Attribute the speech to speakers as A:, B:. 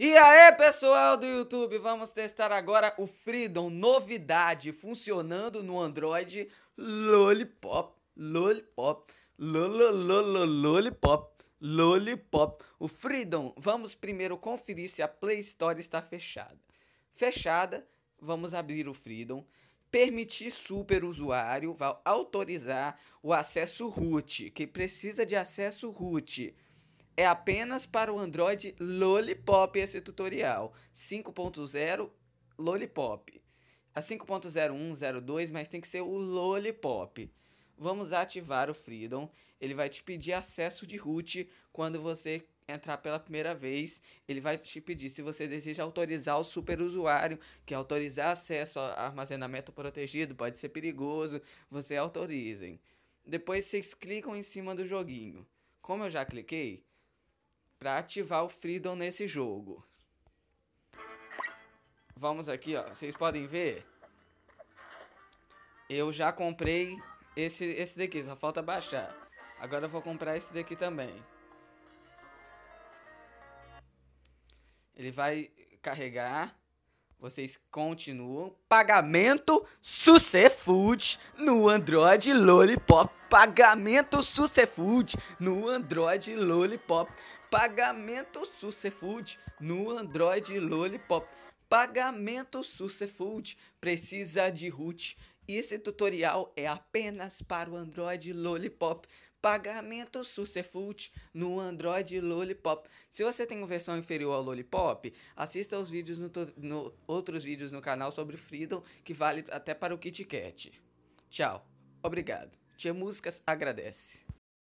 A: E aí, pessoal do YouTube, vamos testar agora o Freedom, novidade funcionando no Android Lollipop, Lollipop, Lollipop, Lollipop. O Freedom, vamos primeiro conferir se a Play Store está fechada. Fechada, vamos abrir o Freedom, permitir superusuário, vai autorizar o acesso root, que precisa de acesso root. É apenas para o Android Lollipop esse tutorial. 5.0 Lollipop. A 5.0102, mas tem que ser o Lollipop. Vamos ativar o Freedom. Ele vai te pedir acesso de root quando você entrar pela primeira vez, ele vai te pedir se você deseja autorizar o superusuário, que autorizar acesso a armazenamento protegido pode ser perigoso, você autorizem. Depois vocês clicam em cima do joguinho. Como eu já cliquei, para ativar o Freedom nesse jogo. Vamos aqui, ó. Vocês podem ver. Eu já comprei esse, esse daqui, só falta baixar. Agora eu vou comprar esse daqui também. Ele vai carregar. Vocês continuam. Pagamento Sucefood no Android Lollipop Pagamento Sucefood no Android Lollipop. Pagamento Sucefood no Android Lollipop. Pagamento Sucefood precisa de root. Esse tutorial é apenas para o Android Lollipop. Pagamento Sucefood no Android Lollipop. Se você tem uma versão inferior ao Lollipop, assista os vídeos no, no outros vídeos no canal sobre Freedom, que vale até para o KitKat. Tchau. Obrigado. Tia Músicas agradece.